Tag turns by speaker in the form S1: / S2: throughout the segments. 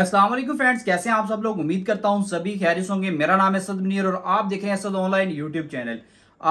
S1: अस्सलाम वालेकुम फ्रेंड्स कैसे हैं आप सब लोग उम्मीद करता हूं सभी खैरिश होंगे मेरा नाम है असद मनीर और आप देख रहे हैं असद ऑनलाइन यूट्यूब चैनल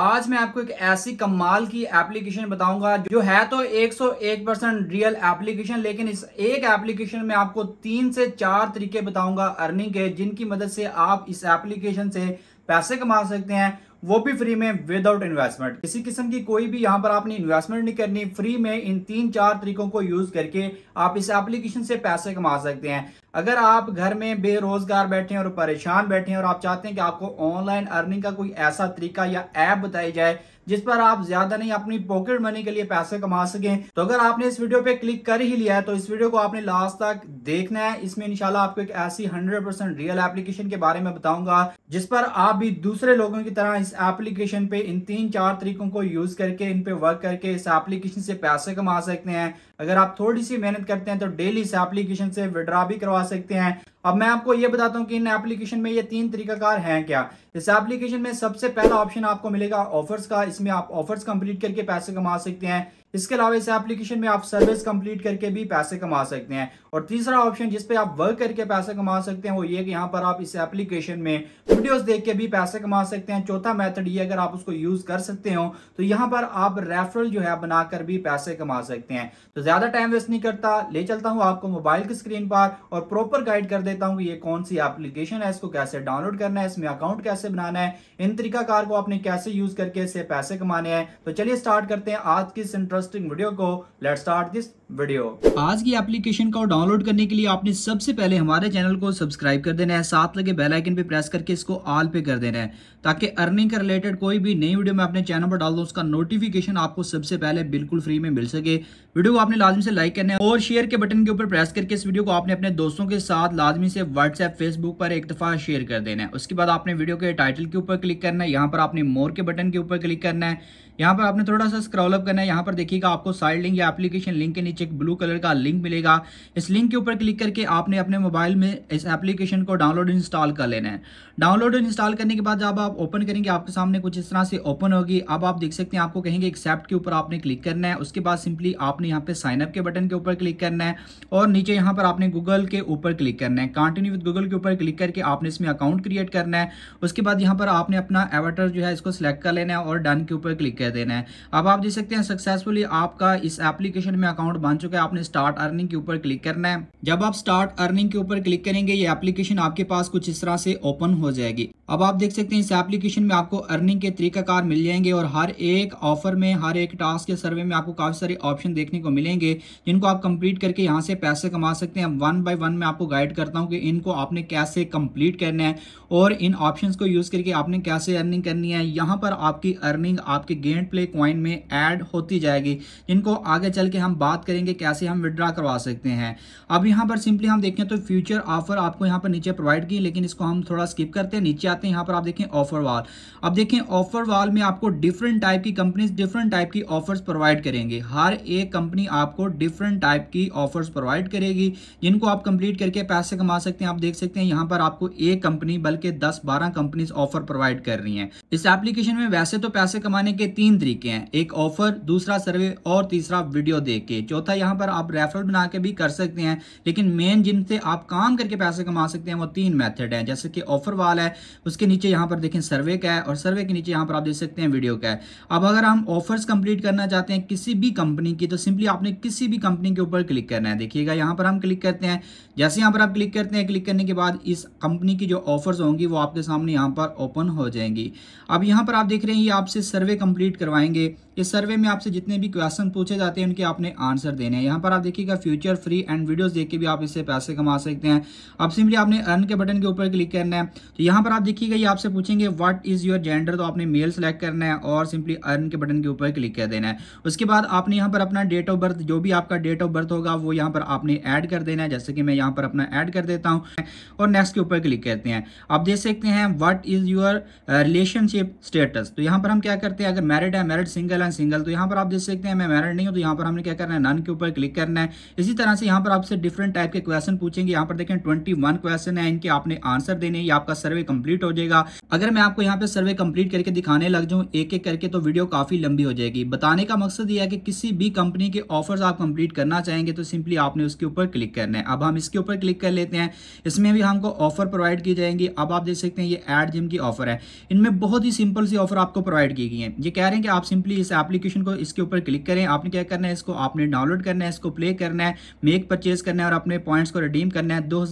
S1: आज मैं आपको एक ऐसी कमाल की एप्लीकेशन बताऊंगा जो है तो 101 परसेंट रियल एप्लीकेशन लेकिन इस एक एप्लीकेशन में आपको तीन से चार तरीके बताऊंगा अर्निंग के जिनकी मदद से आप इस एप्लीकेशन से पैसे कमा सकते हैं वो भी फ्री में विदाउट इन्वेस्टमेंट किसी किस्म की कोई भी यहाँ पर आपने इन्वेस्टमेंट नहीं करनी फ्री में इन तीन चार तरीकों को यूज करके आप इस एप्लीकेशन से पैसे कमा सकते हैं अगर आप घर में बेरोजगार बैठे हैं और परेशान बैठे हैं और आप चाहते हैं कि आपको ऑनलाइन अर्निंग का कोई ऐसा तरीका या ऐप बताई जाए जिस पर आप ज्यादा नहीं अपनी पॉकेट मनी के लिए पैसे कमा सकें तो अगर आपने इस वीडियो पे क्लिक कर ही लिया है तो इस वीडियो को आपने लास्ट तक देखना है इसमें इनशाला आपको एक ऐसी हंड्रेड परसेंट रियल एप्लीकेशन के बारे में बताऊंगा जिस पर आप भी दूसरे लोगों की तरह इस एप्लीकेशन पे इन तीन चार तरीकों को यूज करके इन पे वर्क करके इस एप्लीकेशन से पैसे कमा सकते हैं अगर आप थोड़ी सी मेहनत करते हैं तो डेली इस एप्लीकेशन से विड्रा भी करवा सकते हैं अब मैं आपको ये बताता हूँ कि इन एप्लीकेशन में ये तीन तरीकाकार हैं क्या इस एप्लीकेशन में सबसे पहला ऑप्शन आपको मिलेगा ऑफर्स का इसमें आप ऑफर्स कंप्लीट करके पैसे कमा सकते हैं इसके अलावा इस एप्लीकेशन में आप सर्विस कंप्लीट करके भी पैसे कमा सकते हैं और तीसरा ऑप्शन जिस पे आप वर्क करके पैसे कमा सकते हैं वो ये कि यहाँ पर आप इस एप्लीकेशन में वीडियोस देख के भी पैसे कमा सकते हैं चौथा मेथड ये अगर आप उसको यूज़ कर सकते हो तो यहाँ पर आप रेफरल जो है बनाकर भी पैसे कमा सकते हैं तो ज़्यादा टाइम वेस्ट नहीं करता ले चलता हूँ आपको मोबाइल की स्क्रीन पर और प्रॉपर गाइड कर देता हूँ कि ये कौन सी एप्लीकेशन है इसको कैसे डाउनलोड करना है इसमें अकाउंट कैसे बनाना है इन तरीका को आपने कैसे यूज़ करके इससे पैसे कमाने हैं तो चलिए स्टार्ट करते हैं आज की इस interesting video go let's start this video आज की एप्लीकेशन को डाउनलोड करने के लिए आपने सबसे पहले हमारे चैनल को सब्सक्राइब कर देना है साथ लगे बेल आइकन पे प्रेस करके इसको ऑल पे कर देना है ताकि अर्निंग के रिलेटेड कोई भी नई वीडियो मैं अपने चैनल पर डाल दूँ उसका नोटिफिकेशन आपको सबसे पहले बिल्कुल फ्री में मिल सके वीडियो को आपने लाजमी से लाइक करना है और शेयर के बटन के ऊपर प्रेस करके इस वीडियो को आपने अपने दोस्तों के साथ लाजमी से व्हाट्सएप फेसबुक पर एक दफ़ा शेयर कर देना है उसके बाद आपने वीडियो के टाइटल के ऊपर क्लिक करना है यहाँ पर आपने मोर के बटन के ऊपर क्लिक करना है यहाँ पर आपने थोड़ा सा स्क्रॉलअप करना है यहाँ पर देखिएगा आपको साइड लिंक या एप्लीकेशन लिंक के नीचे नीचे एक ब्लू कलर का लिंक मिलेगा इस लिंक के ऊपर क्लिक करके आपने अपने मोबाइल में इस एप्लीकेशन को डाउनलोड इंस्टॉल कर लेना है डाउनलोड इंस्टॉल करने के बाद जब आप ओपन करेंगे आपके सामने कुछ इस तरह से ओपन होगी अब आप देख सकते हैं आपको कहेंगे एक्सेप्ट के ऊपर आपने क्लिक करना है उसके बाद सिंपली आपने यहाँ पे साइनअप के बटन के ऊपर क्लिक करना है और नीचे यहाँ पर आपने गूगल के ऊपर क्लिक करना है कंटिन्यू विद गूगल के ऊपर क्लिक करके आपने इसमें अकाउंट क्रिएट करना है उसके बाद यहाँ पर आपने अपना एवाटर जो है इसको सिलेक्ट कर लेना है और डन के ऊपर क्लिक कर देना है अब आप देख सकते हैं सक्सेसफुली आपका इस एप्लीकेशन में अकाउंट बन मान चुका है आपने स्टार्ट अर्निंग के ऊपर क्लिक करना है जब आप स्टार्ट अर्निंग के ऊपर क्लिक करेंगे ये एप्लीकेशन आपके पास कुछ इस तरह से ओपन हो जाएगी अब आप देख सकते हैं इस एप्लीकेशन में आपको अर्निंग के तरीकाकार मिल जाएंगे और हर एक ऑफर में हर एक टास्क के सर्वे में आपको काफी सारे ऑप्शन देखने को मिलेंगे जिनको आप कंप्लीट करके यहाँ से पैसे कमा सकते हैं वन बाय वन में आपको गाइड करता हूँ कि इनको आपने कैसे कंप्लीट करना है और इन ऑप्शन को यूज करके आपने कैसे अर्निंग करनी है यहाँ पर आपकी अर्निंग आपके गेंट प्ले क्वाइन में एड होती जाएगी जिनको आगे चल के हम बात करेंगे कैसे हम विड्रा करवा सकते हैं अब यहाँ पर सिंपली हम देखें तो फ्यूचर ऑफर आपको यहाँ पर नीचे प्रोवाइड की लेकिन इसको हम थोड़ा स्किप करते हैं नीचे आते हैं यहाँ पर आप देखें ऑफर वाल अब देखें ऑफर वाल में आपको डिफरेंट टाइप की कंपनीज डिफरेंट टाइप की ऑफर्स प्रोवाइड करेंगे हर एक कंपनी आपको डिफरेंट टाइप की ऑफर्स प्रोवाइड करेगी जिनको आप कंप्लीट करके पैसे कमा सकते हैं आप देख सकते हैं यहाँ पर आपको एक कंपनी बल्कि दस बारह कंपनीज ऑफर प्रोवाइड कर रही है इस एप्लीकेशन में वैसे तो पैसे कमाने के तीन तरीके हैं एक ऑफर दूसरा सर्वे और तीसरा वीडियो देख के होता है यहाँ पर आप रेफरल बना के भी कर सकते हैं लेकिन मेन जिनसे आप काम करके पैसे कमा सकते हैं वो तीन मैथड हैं जैसे कि ऑफर वाल है उसके नीचे यहाँ पर देखें सर्वे का है और सर्वे के नीचे यहाँ पर आप देख सकते हैं वीडियो का है अब अगर हम ऑफर्स कंप्लीट करना चाहते हैं किसी भी कंपनी की तो सिंपली आपने किसी भी कंपनी के ऊपर क्लिक करना है देखिएगा यहाँ पर हम क्लिक करते हैं जैसे यहाँ पर आप क्लिक करते हैं क्लिक करने के बाद इस कंपनी की जो ऑफर्स होंगी वो आपके सामने यहाँ पर ओपन हो जाएंगी अब यहाँ पर आप देख रहे हैं ये आपसे सर्वे कंप्लीट करवाएंगे इस सर्वे में आपसे जितने भी क्वेश्चन पूछे जाते हैं उनके आपने आंसर देने हैं यहाँ पर आप देखिएगा फ्यूचर फ्री एंड वीडियोस देख के भी आप इससे पैसे कमा सकते हैं अब सिंपली आपने अर्न के बटन के ऊपर क्लिक करना है तो यहाँ पर आप देखिएगा ये आपसे पूछेंगे व्हाट इज़ योर जेंडर तो आपने मेल सेलेक्ट करना है और सिंपली अर्न के बटन के ऊपर क्लिक कर देना है उसके बाद आपने यहाँ पर अपना डेट ऑफ बर्थ जो भी आपका डेट ऑफ बर्थ होगा वो यहाँ पर आपने एड कर देना है जैसे कि मैं यहाँ पर अपना ऐड कर देता हूँ और नेक्स्ट के ऊपर क्लिक करते हैं आप देख सकते हैं what is your relationship status तो यहाँ पर हम क्या करते हैं अगर मैरिड है married single double and single तो यहाँ पर आप देख सकते हैं मैं मैरिड नहीं हूँ तो यहाँ पर हमने क्या करना है नन के ऊपर क्लिक करना है इसी तरह से यहाँ पर आपसे डिफरेंट टाइप के क्वेश्चन पूछेंगे यहाँ पर देखें ट्वेंटी क्वेश्चन है इनके आपने आंसर देने ये आपका सर्वे कम्प्लीट हो जाएगा अगर मैं आपको यहाँ पे सर्वे कम्प्लीट करके दिखाने लग जाऊँ एक एक करके तो वीडियो काफी लंबी हो जाएगी बताने का मकसद यह है कि किसी भी कंपनी के ऑफर्स आप कंप्लीट करना चाहेंगे तो सिंपली आपने उसके ऊपर क्लिक करना है अब हम इसके ऊपर क्लिक कर लेते हैं इसमें भी हमको ऑफर प्रोवाइड की जाएंगी अब आप देख सकते हैं ये एड जिम की ऑफर है इनमें बहुत ही सिंपल सी ऑफर आपको प्रोवाइड की गई है ये कह रहे हैं कि आप सिंपली इस एप्लीकेशन को इसके ऊपर क्लिक करें आपने क्या करना है इसको आपने डाउनलोड करना है इसको प्ले करना है मेक परचेज करना है और अपने पॉइंट्स को रिडीम करना है दो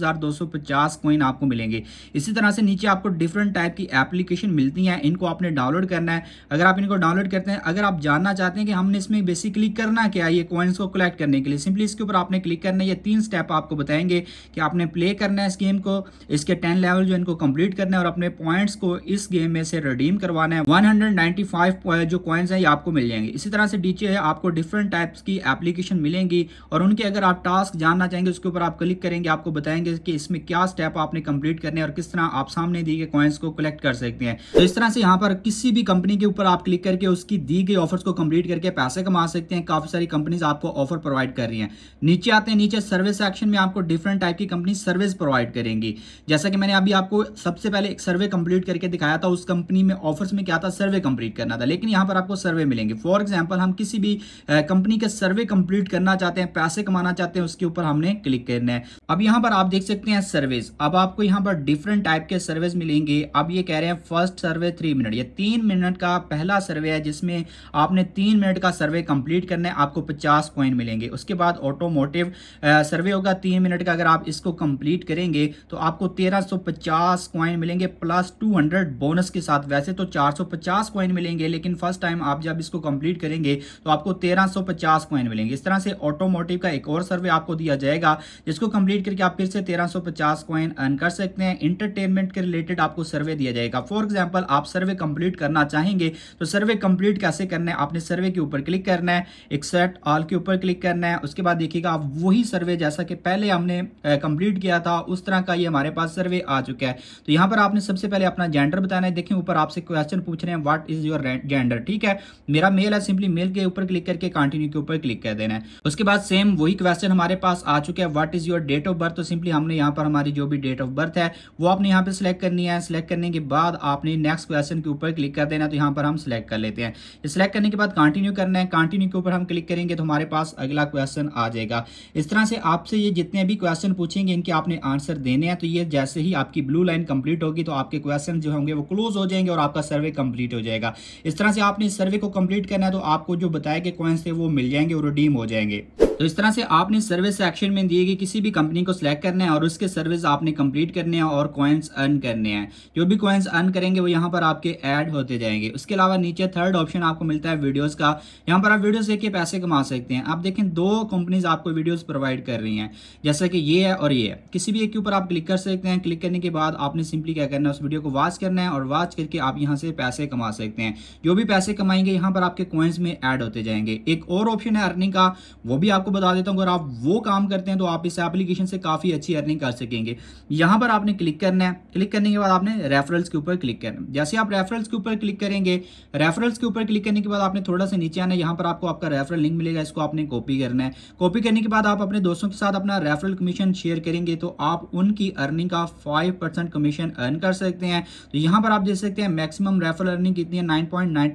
S1: कॉइन आपको मिलेंगे इसी तरह से नीचे आपको डिफरेंट टाइप की एप्लीकेशन मिलती हैं इनको आपने डाउनलोड करना है अगर आप इनको डाउनलोड करते हैं अगर आप जानना चाहते हैं कि हमने इसमें बेसिकली करना क्या ये कॉइन्स को कलेक्ट करने के लिए सिंपली इसके ऊपर आपने क्लिक करना है ये तीन स्टेप आपको बताएंगे कि आपने प्ले करना है इस गेम को इसके टेन लेवल जो इनको कंप्लीट करना है और अपने पॉइंट्स को इस गेम में से रिडीम करवाना है 195 जो कॉइन्स हैं ये आपको आपको मिल जाएंगे इसी तरह से डीचे है आपको डिफरेंट टाइप्स की एप्लीकेशन मिलेंगी और उनके अगर आप टास्क जानना चाहेंगे उसके ऊपर आप क्लिक करेंगे आपको बताएंगे कि इसमें क्या स्टेप आपने कंप्लीट करने और किस तरह आप सामने दिए गए कॉइन्स को कलेक्ट कर सकते हैं तो इस तरह से यहाँ पर किसी भी कंपनी के ऊपर आप क्लिक करके उसकी दी गई ऑफर्स को कंप्लीट करके पैसे कमा सकते हैं काफ़ी सारी कंपनीज आपको ऑफर प्रोवाइड कर रही है नीचे आते हैं नीचे सर्विस सेक्शन में आपको डिफरेंट टाइप की कंपनी सर्विस प्रोवाइड करेंगी जैसा कि मैंने अभी आपको सबसे पहले एक सर्वे कंप्लीट करके दिखाया था उस कंपनी में ऑफर्स में क्या था सर्वे कंप्लीट करना था लेकिन यहाँ पर आपको सर्वे मिले मिलेंगे फॉर एग्जाम्पल हम किसी भी कंपनी का सर्वे कंप्लीट करना चाहते हैं पैसे कमाना चाहते हैं उसके ऊपर हमने क्लिक करना है अब यहाँ पर आप देख सकते हैं सर्वेज अब आपको यहाँ पर डिफरेंट टाइप के सर्वेज मिलेंगे अब ये कह रहे हैं फर्स्ट सर्वे थ्री मिनट ये तीन मिनट का पहला सर्वे है जिसमें आपने तीन मिनट का सर्वे कंप्लीट करना है आपको पचास पॉइंट मिलेंगे उसके बाद ऑटोमोटिव सर्वे होगा तीन मिनट का अगर आप इसको कंप्लीट करेंगे तो आपको तेरह सौ पचास क्वाइन मिलेंगे प्लस टू हंड्रेड बोनस के साथ वैसे तो चार सौ पचास क्वाइन मिलेंगे लेकिन फर्स्ट टाइम आप जब इस को कंप्लीट करेंगे तो आपको 1350 पॉइंट मिलेंगे इस तरह से ऑटोमोटिव का एक और सर्वे आपको दिया जाएगा जिसको कंप्लीट करके आप फिर से 1350 पॉइंट अर्न कर सकते हैं इंटरटेनमेंट के रिलेटेड आपको सर्वे दिया जाएगा फॉर एग्जाम्पल आप सर्वे कंप्लीट करना चाहेंगे तो सर्वे कंप्लीट कैसे करना है आपने सर्वे के ऊपर क्लिक करना है एक्सेप्ट ऑल के ऊपर क्लिक करना है उसके बाद देखिएगा आप वही सर्वे जैसा कि पहले हमने कंप्लीट किया था उस तरह का ये हमारे पास सर्वे आ चुका है तो यहां पर आपने सबसे पहले अपना जेंडर बताना है देखें ऊपर आपसे क्वेश्चन पूछ रहे हैं व्हाट इज योर जेंडर ठीक है मेरा मेल है सिंपली मेल के ऊपर क्लिक करके कंटिन्यू के ऊपर क्लिक कर देना है उसके बाद सेम वही क्वेश्चन हमारे पास आ चुके हैं what is your date of birth तो सिंपली हमने यहाँ पर हमारी जो भी डेट ऑफ बर्थ है वो आपने यहाँ पे सिलेक्ट करनी है सिलेक्ट करने के बाद आपने नेक्स्ट क्वेश्चन के ऊपर क्लिक कर देना तो यहाँ पर हम सिलेक्ट कर लेते हैं सिलेक्ट करने के बाद कंटिन्यू करना है कंटिन्यू के ऊपर हम क्लिक करेंगे तो हमारे पास अगला क्वेश्चन आ जाएगा इस तरह से आपसे ये जितने भी क्वेश्चन पूछेंगे इनके आपने आंसर देने हैं तो ये जैसे ही आपकी ब्लू लाइन कंप्लीट होगी तो आपके क्वेश्चन जो होंगे वो क्लोज हो जाएंगे और आपका सर्वे कंप्लीट हो जाएगा इस तरह से आपने सर्वे को कंप्लीट कंप्लीट करना है तो आपको जो बताया गए कॉइन्स थे वो मिल जाएंगे और रिडीम हो जाएंगे तो इस तरह से आपने सर्विस सेक्शन में दिए गई किसी भी कंपनी को सिलेक्ट करना है और उसके सर्विस आपने कंप्लीट करने हैं और कॉइन्स अर्न करने हैं जो भी कॉइन्स अर्न करेंगे वो यहाँ पर आपके ऐड होते जाएंगे उसके अलावा नीचे थर्ड ऑप्शन आपको मिलता है वीडियोज़ का यहाँ पर आप वीडियोज़ देख के पैसे कमा सकते हैं आप देखें दो कंपनीज आपको वीडियोज़ प्रोवाइड कर रही है जैसा कि ये है और ये है किसी भी एक के ऊपर आप क्लिक कर सकते हैं क्लिक करने के बाद आपने सिंपली क्या करना है उस वीडियो को वॉच करना है और वॉच करके आप यहाँ से पैसे कमा सकते हैं जो भी पैसे कमाएंगे यहाँ पर आपके कॉइन्स में ऐड होते जाएंगे एक और ऑप्शन है अर्निंग का वो भी आपको बता देता हूँ अगर आप वो काम करते हैं तो आप इस एप्लीकेशन से काफ़ी अच्छी अर्निंग कर सकेंगे यहाँ पर आपने क्लिक करना है क्लिक करने के बाद आपने रेफरल्स के ऊपर क्लिक करना है जैसे आप रेफरल्स के ऊपर क्लिक करेंगे रेफरल्स के ऊपर क्लिक करने के बाद आपने थोड़ा सा नीचे आना है यहाँ पर आपको आपका रेफरल लिंक मिलेगा इसको आपने कॉपी करना है कॉपी करने के बाद आप अपने दोस्तों के साथ अपना रेफरल कमीशन शेयर करेंगे तो आप उनकी अर्निंग का फाइव कमीशन अर्न कर सकते हैं तो यहाँ पर आप देख सकते हैं मैक्सिमम रेफरल अर्निंग कितनी है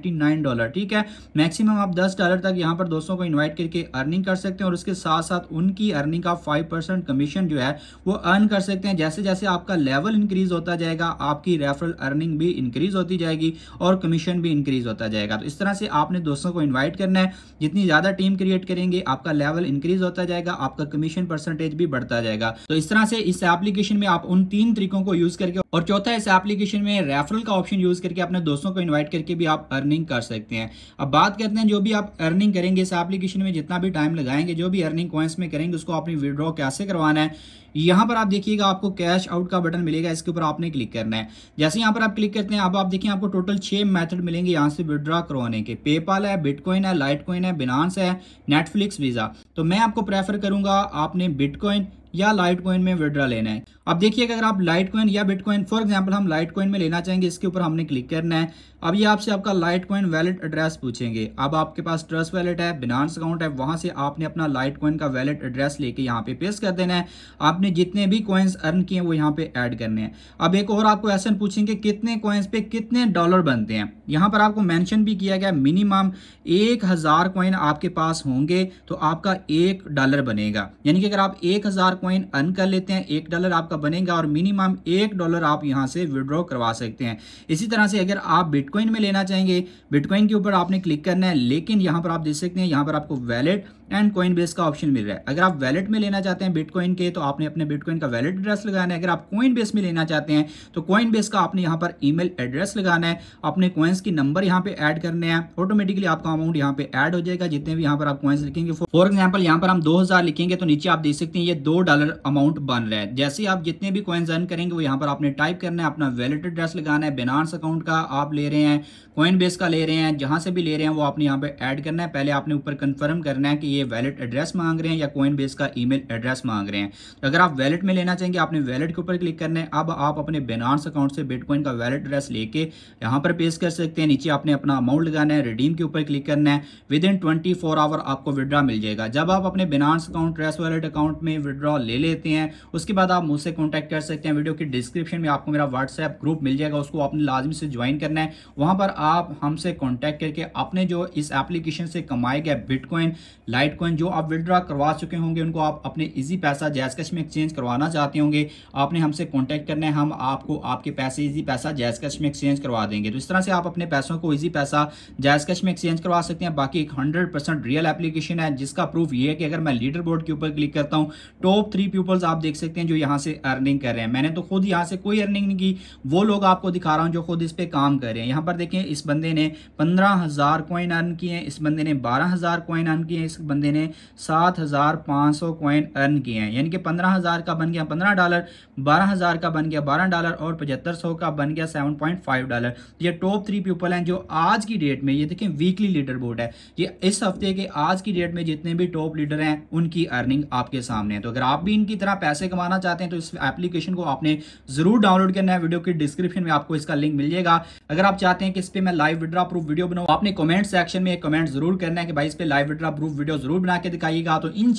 S1: नाइन डॉलर ठीक है मैक्सिमम आप दस डॉलर तक यहाँ पर दोस्तों को इन्वाइट करके अर्निंग कर सकते हैं और उसके साथ साथ उनकी अर्निंग का फाइव परसेंट कमीशन जो है वो अर्न कर सकते हैं जैसे जैसे आपका लेवल इंक्रीज होता जाएगा आपकी रेफरल अर्निंग भी इंक्रीज होती जाएगी और कमीशन भी इंक्रीज होता जाएगा तो इस तरह से आपने दोस्तों को इन्वाइट करना है जितनी ज़्यादा टीम क्रिएट करेंगे आपका लेवल इंक्रीज होता जाएगा आपका कमीशन परसेंटेज भी बढ़ता जाएगा तो इस तरह से इस एप्लीकेशन में आप उन तीन तरीकों को यूज़ करके और चौथा इस एप्लीकेशन में रेफरल का ऑप्शन यूज़ करके अपने दोस्तों को इन्वाइट करके भी आप अर्निंग कर सकते हैं अब बात करते हैं जो भी आप अर्निंग करेंगे इस एप्लीकेशन में जितना भी टाइम लगाएंगे करेंगे जो भी अर्निंग कॉइन्स में करेंगे उसको आपने विड्रॉ कैसे करवाना है यहाँ पर आप देखिएगा आपको कैश आउट का बटन मिलेगा इसके ऊपर आपने क्लिक करना है जैसे यहाँ पर आप क्लिक करते हैं अब आप देखिए आपको टोटल छः मेथड मिलेंगे यहाँ से विड्रॉ करवाने के पेपाल है बिटकॉइन है लाइट कॉइन है बिनांस है नेटफ्लिक्स वीज़ा तो मैं आपको प्रेफर करूँगा आपने बिटकॉइन या लाइट कॉइन में विड्रॉ लेना है अब देखिए अगर आप लाइट कॉइन या बिटकॉइन फॉर एग्जाम्पल हम लाइट कॉइन में लेना चाहेंगे इसके ऊपर हमने क्लिक करना है अब ये आपसे आपका लाइट कॉइन वैलेट एड्रेस पूछेंगे अब आपके पास ट्रस्ट वैलेट है बिनांस अकाउंट है वहां से आपने अपना लाइट कॉइन का वैलेट एड्रेस लेके यहाँ पे पेश कर देना है आपने जितने भी कॉइन्स अर्न किए वो यहाँ पे ऐड करने हैं अब एक और आपको क्वेश्चन पूछेंगे कितने कॉइन्स पे कितने डॉलर बनते हैं यहाँ पर आपको मैंशन भी किया गया मिनिमम एक हज़ार कॉइन आपके पास होंगे तो आपका एक डॉलर बनेगा यानी कि अगर आप एक हज़ार कॉइन अर्न कर लेते हैं एक डॉलर आपका आपका बनेगा और मिनिमम एक डॉलर आप यहां से विड्रॉ करवा सकते हैं इसी तरह से अगर आप बिटकॉइन में लेना चाहेंगे बिटकॉइन के ऊपर आपने क्लिक करना है लेकिन यहां पर आप देख सकते हैं यहां पर आपको वैलेट एंड कॉइन बेस का ऑप्शन मिल रहा है अगर आप वैलेट में लेना चाहते हैं बिटकॉइन के तो आपने अपने बिटकॉइन का वैलेट एड्रेस लगाना है अगर आप कॉइन बेस में लेना चाहते हैं तो कॉइन बेस का आपने यहाँ पर ईमेल एड्रेस लगाना है अपने कॉइन्स की नंबर यहाँ पे ऐड करने हैं ऑटोमेटिकली आपका अमाउंट यहाँ पे ऐड हो जाएगा जितने भी यहाँ पर आप कॉइन्स लिखेंगे फॉर एग्जाम्पल यहाँ पर हम दो लिखेंगे तो नीचे आप देख सकते हैं ये दो डॉलर अमाउंट बन रहा है जैसे आप जितने भी कॉइन्स अर्न करेंगे वो यहाँ पर आपने टाइप करना है अपना वैलेट एड्रेस लगाना है बेनार्स अकाउंट का आप ले रहे हैं कॉइन बेस का ले रहे हैं जहां से भी ले रहे हैं वो आपने यहाँ पर एड करना है पहले आपने ऊपर कन्फर्म करना है कि ये वैलेट एड्रेस मांग रहे हैं या कोइन बेस का ईमेल एड्रेस मांग रहे हैं तो अगर आप वैलेट में लेना चाहेंगे आपने वैलेट के ऊपर क्लिक करना है अब आप अपने बेनांस अकाउंट से बिटकॉइन का वैलेट एड्रेस लेके यहाँ पर पेश कर सकते हैं नीचे आपने अपना अमाउंट लगाना है रिडीम के ऊपर क्लिक करना है विद इन ट्वेंटी आवर आपको विड्रा मिल जाएगा जब आप अपने Binance account trust wallet account में विड्रॉ ले लेते हैं उसके बाद आप मुझसे कॉन्टैक्ट कर सकते हैं वीडियो की डिस्क्रिप्शन में आपको मेरा व्हाट्सएप ग्रुप मिल जाएगा उसको आपने लाजमी से ज्वाइन करना है वहां पर आप हमसे कॉन्टैक्ट करके अपने जो इस एप्लीकेशन से कमाए गए बिटकॉइन लाइट लाइट कॉइन जो आप विड्रा करवा चुके होंगे उनको आप अपने इजी पैसा जैसकश में एक्सचेंज करवाना चाहते होंगे आपने हमसे कॉन्टैक्ट करना है हम आपको आपके पैसे इजी पैसा जैसकश में एक्सचेंज करवा देंगे तो इस तरह से आप अपने पैसों को ईजी पैसा जैसकश में एक्सचेंज करवा सकते हैं बाकी एक हंड्रेड रियल एप्लीकेशन है जिसका प्रूफ ये है कि अगर मैं लीडर बोर्ड के ऊपर क्लिक करता हूँ टॉप थ्री पीपल्स आप देख सकते हैं जो यहाँ से अर्निंग कर रहे हैं मैंने तो खुद यहाँ से कोई अर्निंग नहीं की वो लोग आपको दिखा रहा हूँ जो खुद इस पर काम कर रहे हैं यहाँ पर देखें इस बंदे ने पंद्रह हज़ार कॉइन अर्न किए इस बंदे ने बारह हज़ार कॉइन अर्न किए इस बंदे ने सात हज़ार पाँच सौ कॉइन अर्न किए हैं यानी कि पंद्रह हज़ार का बन गया पंद्रह डॉलर बारह हज़ार का बन गया बारह डॉलर और पचहत्तर सौ का बन गया सेवन पॉइंट फाइव डॉलर तो ये टॉप थ्री पीपल हैं जो आज की डेट में ये देखें वीकली लीडर बोर्ड है ये इस हफ्ते के आज की डेट में जितने भी टॉप लीडर हैं उनकी अर्निंग आपके सामने है तो अगर आप भी इनकी तरह पैसे कमाना चाहते हैं तो इस एप्लीकेशन को आपने ज़रूर डाउनलोड करना है वीडियो के डिस्क्रिप्शन में आपको इसका लिंक मिल जाएगा अगर आप चाहते हैं कि इस पर मैं लाइव विड्रा प्रूफ वीडियो बनाऊँ आपने कमेंट सेक्शन में कमेंट जरूर करना है कि भाई इस पर लाइव विड्रा प्रूफ वीडियो ज़रूर बना के दिखाइएगा तो इन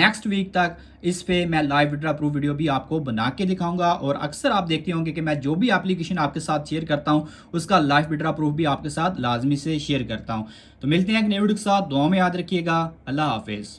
S1: नेक्स्ट वीक तक इस पे मैं लाइव विड्रा प्रूफ वीडियो भी आपको बना के दिखाऊंगा और अक्सर आप देखते होंगे कि मैं जो भी एप्लीकेशन आपके साथ शेयर करता हूं उसका लाइव विड्रा प्रूफ भी आपके साथ लाजमी से शेयर करता हूं तो मिलते हैं एक नए वीडियो के साथ दुआ में याद रखिएगा अल्लाह हाफिज़